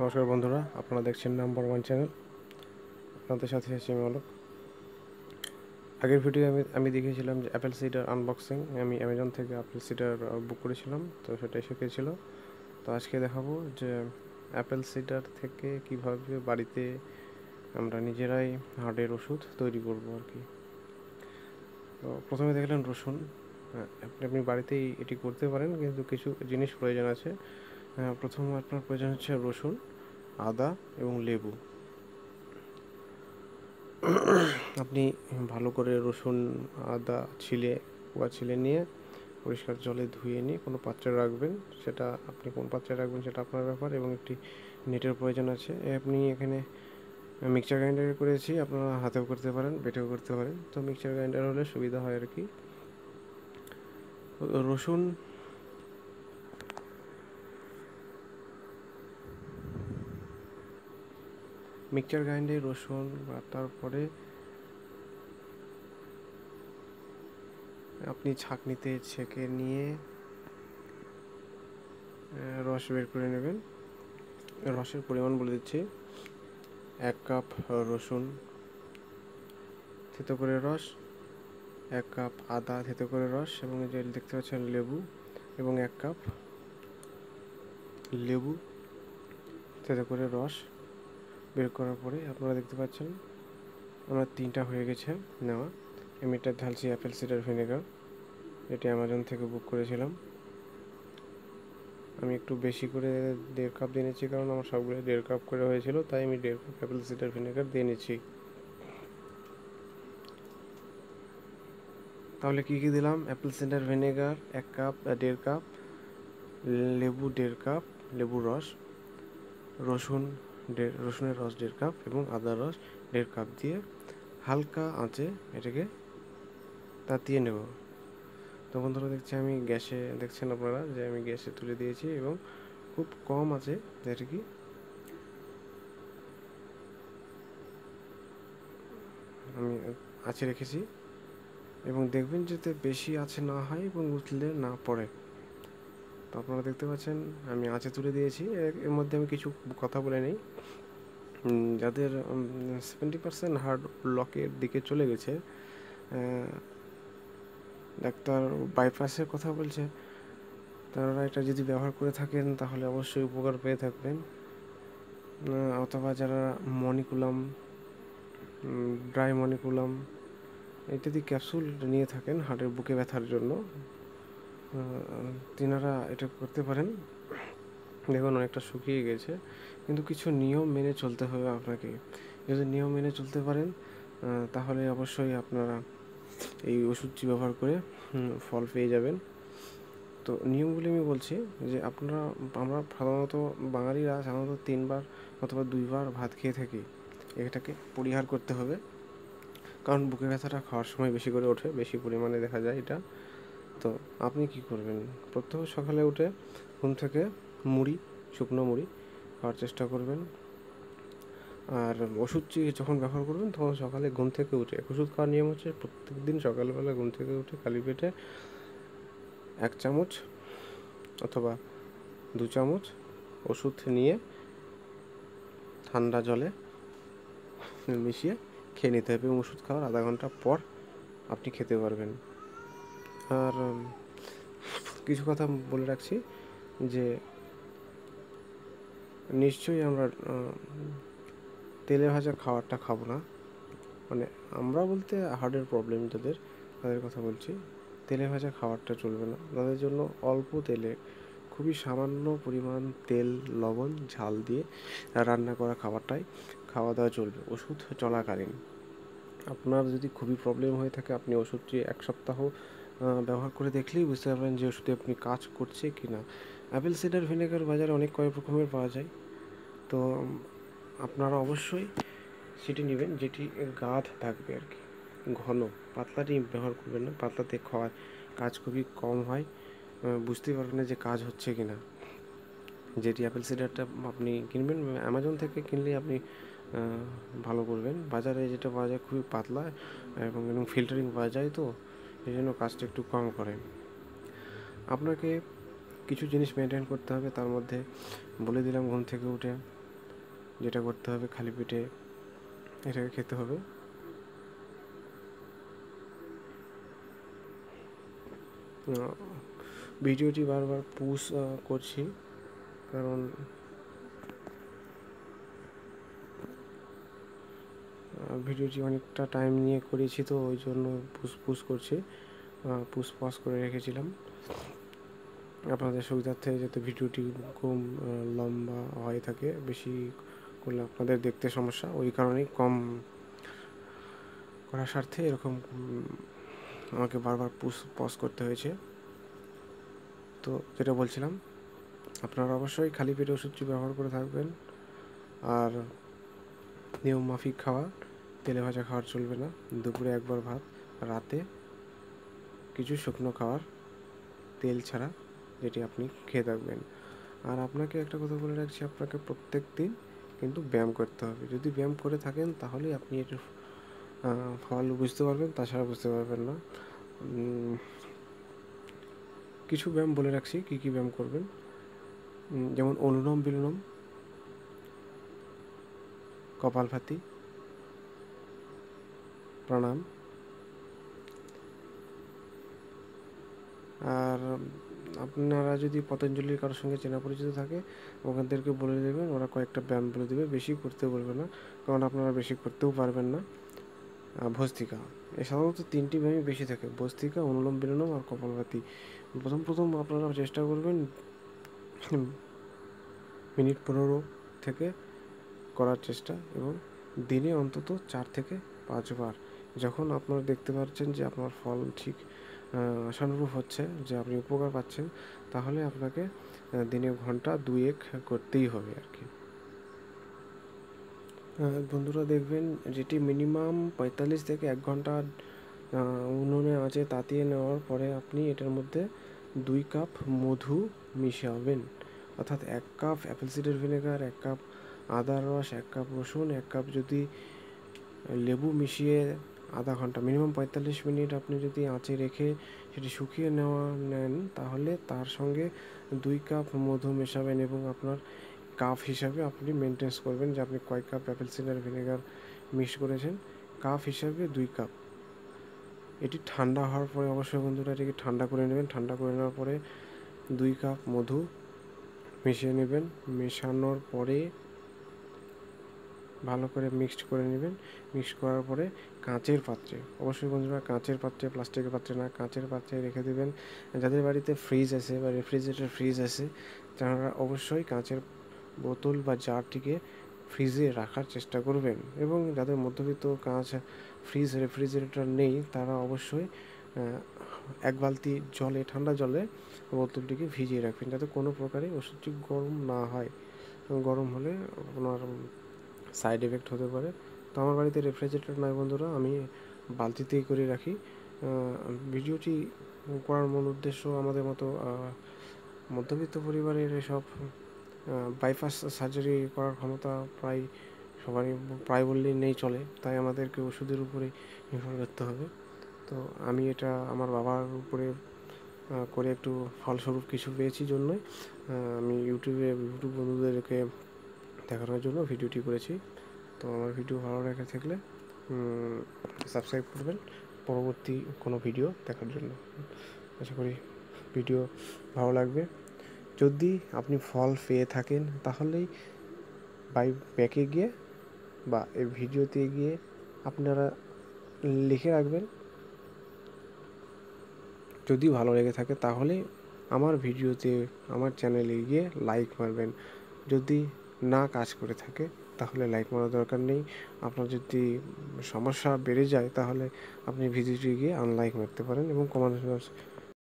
নমস্কার বন্ধুরা আপনারা দেখছেন নাম্বার ওয়ান চ্যানেল আপনাদের সাথে আছি আমি অলোক আগের ভিডিও আমি আমি দেখিয়েছিলাম যে অ্যাপেল সিডার আনবক্সিং আমি অ্যামাজন থেকে অ্যাপেল সিডার বুক করেছিলাম তো সেটা এসে গিয়েছিল তো আজকে দেখাবো যে অ্যাপেল সিডার থেকে কিভাবে বাড়িতে আমরা নিজেরাই হার্টের ওষুধ তৈরি করব আর কি তো প্রথমে দেখলেন রসুন হ্যাঁ, আপনি আপনি বাড়িতেই এটি করতে পারেন কিন্তু কিছু জিনিস প্রয়োজন আছে হ্যাঁ, প্রথম আপনার প্রয়োজন হচ্ছে রসুন আদা এবং লেবু আপনি ভালো করে রসুন আদা ছিলে বা ছিলে নিয়ে পরিষ্কার জলে ধুয়ে নিয়ে কোনো পাত্রে রাখবেন সেটা আপনি কোন পাত্রে রাখবেন সেটা আপনার ব্যাপার এবং একটি নেটের প্রয়োজন আছে আপনি এখানে মিক্সার গ্রাইন্ডারে করেছি আপনারা হাতেও করতে পারেন বেটেও করতে পারেন তো মিক্সার গ্রাইন্ডার হলে সুবিধা হয় আর কি রসুন মিক্সচার গ্রাইন্ডে রসুন তারপরে আপনি ছাঁকনিতে ছেঁকে নিয়ে রস বের করে নেবেন রসের পরিমাণ বলে দিচ্ছি এক কাপ রসুন থেতো করে রস এক কাপ আদা থেতো করে রস এবং যে দেখতে পাচ্ছেন লেবু এবং এক কাপ লেবু থেতো করে রস বের করার পরে আপনারা দেখতে পাচ্ছেন আমার তিনটা হয়ে গেছে নেওয়া আমি এটা ঢালছি অ্যাপেল সিডার ভিনেগার এটি অ্যামাজন থেকে বুক করেছিলাম আমি একটু বেশি করে দেড় কাপ দিয়ে নিচ্ছি কারণ আমার সবগুলো দেড় কাপ করে হয়েছিল তাই আমি দেড় কাপ অ্যাপেল সিডার ভিনেগার দিয়ে নিচ্ছি তাহলে কী কী দিলাম অ্যাপেল সিডার ভিনেগার এক কাপ দেড় কাপ লেবু দেড় কাপ লেবু রস রসুন দেড় রসুনের রস দেড় কাপ এবং আদার রস দেড় কাপ দিয়ে হালকা আঁচে এটাকে তাতিয়ে নেব তো বন্ধুরা দেখছি আমি গ্যাসে দেখছেন আপনারা যে আমি গ্যাসে তুলে দিয়েছি এবং খুব কম আছে যেটা কি আমি আছে রেখেছি এবং দেখবেন যাতে বেশি আছে না হয় এবং উঠলে না পড়ে তো আপনারা দেখতে পাচ্ছেন আমি আঁচে তুলে দিয়েছি এর মধ্যে আমি কিছু কথা বলে নেই যাদের সেভেন্টি পার্সেন্ট হার্ড লকের দিকে চলে গেছে ডাক্তার বাইপাসের কথা বলছে তারা এটা যদি ব্যবহার করে থাকেন তাহলে অবশ্যই উপকার পেয়ে থাকবেন অথবা যারা মনিকুলাম ড্রাই মনিকুলাম ইত্যাদি ক্যাপসুল নিয়ে থাকেন হার্টের বুকে ব্যথার জন্য তিনারা এটা করতে পারেন দেখুন অনেকটা শুকিয়ে গেছে কিন্তু কিছু নিয়ম মেনে চলতে হবে আপনাকে যদি নিয়ম মেনে চলতে পারেন তাহলে অবশ্যই আপনারা এই ওষুধটি ব্যবহার করে ফল পেয়ে যাবেন তো নিয়মগুলি আমি বলছি যে আপনারা আমরা সাধারণত বাঙালিরা সাধারণত তিনবার অথবা দুইবার ভাত খেয়ে থাকি এটাকে পরিহার করতে হবে কারণ বুকে ব্যথাটা খাওয়ার সময় বেশি করে ওঠে বেশি পরিমাণে দেখা যায় এটা তো আপনি কি করবেন প্রত্যহ সকালে উঠে ঘুম থেকে মুড়ি শুকনো মুড়ি খাওয়ার চেষ্টা করবেন আর ওষুধ যখন ব্যবহার করবেন তখন সকালে ঘুম থেকে উঠে এক ওষুধ খাওয়ার নিয়ম হচ্ছে প্রত্যেক দিন সকালবেলা ঘুম থেকে উঠে খালি পেটে এক চামচ অথবা দু চামচ ওষুধ নিয়ে ঠান্ডা জলে মিশিয়ে খেয়ে নিতে হবে এবং ওষুধ খাওয়ার আধা ঘন্টা পর আপনি খেতে পারবেন আর কিছু কথা বলে রাখছি যে নিশ্চয়ই আমরা তেলে ভাজা খাবারটা খাবো না মানে আমরা বলতে হার্টের প্রবলেম তাদের তাদের কথা বলছি তেলে ভাজা খাবারটা চলবে না তাদের জন্য অল্প তেলে খুবই সামান্য পরিমাণ তেল লবণ ঝাল দিয়ে রান্না করা খাবারটাই খাওয়া দাওয়া চলবে ওষুধ চলাকালীন আপনার যদি খুবই প্রবলেম হয়ে থাকে আপনি ওষুধটি এক সপ্তাহ ব্যবহার করে দেখলেই বুঝতে পারবেন যে ওষুধে আপনি কাজ করছে কি না অ্যাপেল সিডার ভিনেগার বাজারে অনেক কয়েক রকমের পাওয়া যায় তো আপনারা অবশ্যই সেটি নেবেন যেটি গাঁধ থাকবে আর কি ঘন পাতলাটি ব্যবহার করবেন না পাতলাতে খাওয়ার কাজ খুবই কম হয় বুঝতেই পারবেন না যে কাজ হচ্ছে কি না যেটি অ্যাপেল সিডারটা আপনি কিনবেন অ্যামাজন থেকে কিনলে আপনি ভালো করবেন বাজারে যেটা পাওয়া যায় খুবই পাতলা এবং ফিল্টারিং পাওয়া যায় তো এই জন্য কাজটা একটু কম করে আপনাকে কিছু জিনিস মেনটেন করতে হবে তার মধ্যে বলে দিলাম ঘুম থেকে উঠে যেটা করতে হবে খালি পেটে এটাকে খেতে হবে ভিডিওটি বারবার পুশ করছি কারণ ভিডিওটি অনেকটা টাইম নিয়ে করেছি তো ওই জন্য পুস পুস করছি পুস পজ করে রেখেছিলাম আপনাদের সুবিধার্থে যাতে ভিডিওটি কম লম্বা হয়ে থাকে বেশি করলে আপনাদের দেখতে সমস্যা ওই কারণেই কম করার স্বার্থে এরকম আমাকে বারবার পুস পস করতে হয়েছে তো যেটা বলছিলাম আপনারা অবশ্যই খালি পেটে ওষুধটি ব্যবহার করে থাকবেন আর নিয়ম মাফিক খাওয়া তেলে ভাজা খাওয়ার চলবে না দুপুরে একবার ভাত রাতে কিছু শুকনো খাওয়ার তেল ছাড়া যেটি আপনি খেয়ে থাকবেন আর আপনাকে একটা কথা বলে রাখছি আপনাকে প্রত্যেক দিন কিন্তু ব্যায়াম করতে হবে যদি ব্যায়াম করে থাকেন তাহলে আপনি এটার ফল বুঝতে পারবেন তাছাড়া বুঝতে পারবেন না কিছু ব্যায়াম বলে রাখছি কী কী ব্যায়াম করবেন যেমন অনুলম বিলোম কপালভাতি প্রণাম আর আপনারা যদি পতঞ্জলির কারোর সঙ্গে চেনা পরিচিত থাকে ওখানদেরকে বলে দেবেন ওরা কয়েকটা ব্যায়াম বলে দেবে বেশি করতে বলবে না কারণ আপনারা বেশি করতেও পারবেন না ভস্তিকা সাধারণত তিনটি ব্যায়ামই বেশি থাকে ভস্তিকা অনুলম বিলোম আর কপালভাতি প্রথম প্রথম আপনারা চেষ্টা করবেন মিনিট পনেরো থেকে করার চেষ্টা এবং দিনে অন্তত চার থেকে পাঁচবার যখন আপনারা দেখতে পাচ্ছেন যে আপনার ফল ঠিক আশানুরূপ হচ্ছে যে আপনি উপকার পাচ্ছেন তাহলে আপনাকে দিনে ঘন্টা দুয়েক করতেই হবে আর কি বন্ধুরা দেখবেন যেটি মিনিমাম পঁয়তাল্লিশ থেকে এক ঘন্টা উনুনে আছে তাতিয়ে নেওয়ার পরে আপনি এটার মধ্যে দুই কাপ মধু মিশাবেন অর্থাৎ এক কাপ অ্যাপেল সিডার ভিনেগার এক কাপ আদার রস এক কাপ রসুন এক কাপ যদি লেবু মিশিয়ে আধা ঘন্টা মিনিমাম পঁয়তাল্লিশ মিনিট আপনি যদি আঁচে রেখে সেটি শুকিয়ে নেওয়া নেন তাহলে তার সঙ্গে দুই কাপ মধু মেশাবেন এবং আপনার কাপ হিসাবে আপনি মেনটেন্স করবেন যে আপনি কয়েক cup apple cider vinegar mix করেছেন কাপ হিসাবে দুই কাপ এটি ঠান্ডা হওয়ার পরে অবশ্যই বন্ধুরা এটিকে ঠান্ডা করে নেবেন ঠান্ডা করে নেওয়ার পরে দুই কাপ মধু মিশিয়ে নেবেন মেশানোর পরে ভালো করে মিক্সড করে নেবেন মিক্স করার পরে কাঁচের পাত্রে অবশ্যই বন্ধুরা কাঁচের পাত্রে প্লাস্টিকের পাত্রে না কাঁচের পাত্রে রেখে দেবেন যাদের বাড়িতে ফ্রিজ আছে বা রেফ্রিজারেটর ফ্রিজ আছে তারা অবশ্যই কাঁচের বোতল বা জারটিকে ফ্রিজে রাখার চেষ্টা করবেন এবং যাদের মধ্যবিত্ত কাঁচ ফ্রিজ রেফ্রিজারেটর নেই তারা অবশ্যই এক বালতি জলে ঠান্ডা জলে বোতলটিকে ভিজিয়ে রাখবেন যাতে কোনো প্রকারে ওষুধটি গরম না হয় গরম হলে আপনার সাইড এফেক্ট হতে পারে তো আমার বাড়িতে রেফ্রিজারেটর নয় বন্ধুরা আমি বালতিতেই করে রাখি ভিডিওটি করার মূল উদ্দেশ্য আমাদের মতো মধ্যবিত্ত পরিবারের এসব বাইপাস সার্জারি করার ক্ষমতা প্রায় সবারই প্রায় বললেই নেই চলে তাই আমাদেরকে ওষুধের উপরে নির্ভর করতে হবে তো আমি এটা আমার বাবার উপরে করে একটু ফলস্বরূপ কিছু পেয়েছি জন্যই আমি ইউটিউবে ইউটিউব বন্ধুদেরকে দেখানোর জন্য ভিডিওটি করেছি তো আমার ভিডিও ভালো লেগে থাকলে সাবস্ক্রাইব করবেন পরবর্তী কোনো ভিডিও দেখার জন্য আশা করি ভিডিও ভালো লাগবে যদি আপনি ফল পেয়ে থাকেন তাহলেই বাই ব্যাকে গিয়ে বা এই ভিডিওতে গিয়ে আপনারা লিখে রাখবেন যদি ভালো লেগে থাকে তাহলে আমার ভিডিওতে আমার চ্যানেলে গিয়ে লাইক মারবেন যদি না কাজ করে থাকে তাহলে লাইট মারার দরকার নেই আপনার যদি সমস্যা বেড়ে যায় তাহলে আপনি ভিডিওটি গিয়ে আনলাইক মারতে পারেন এবং কমান্ড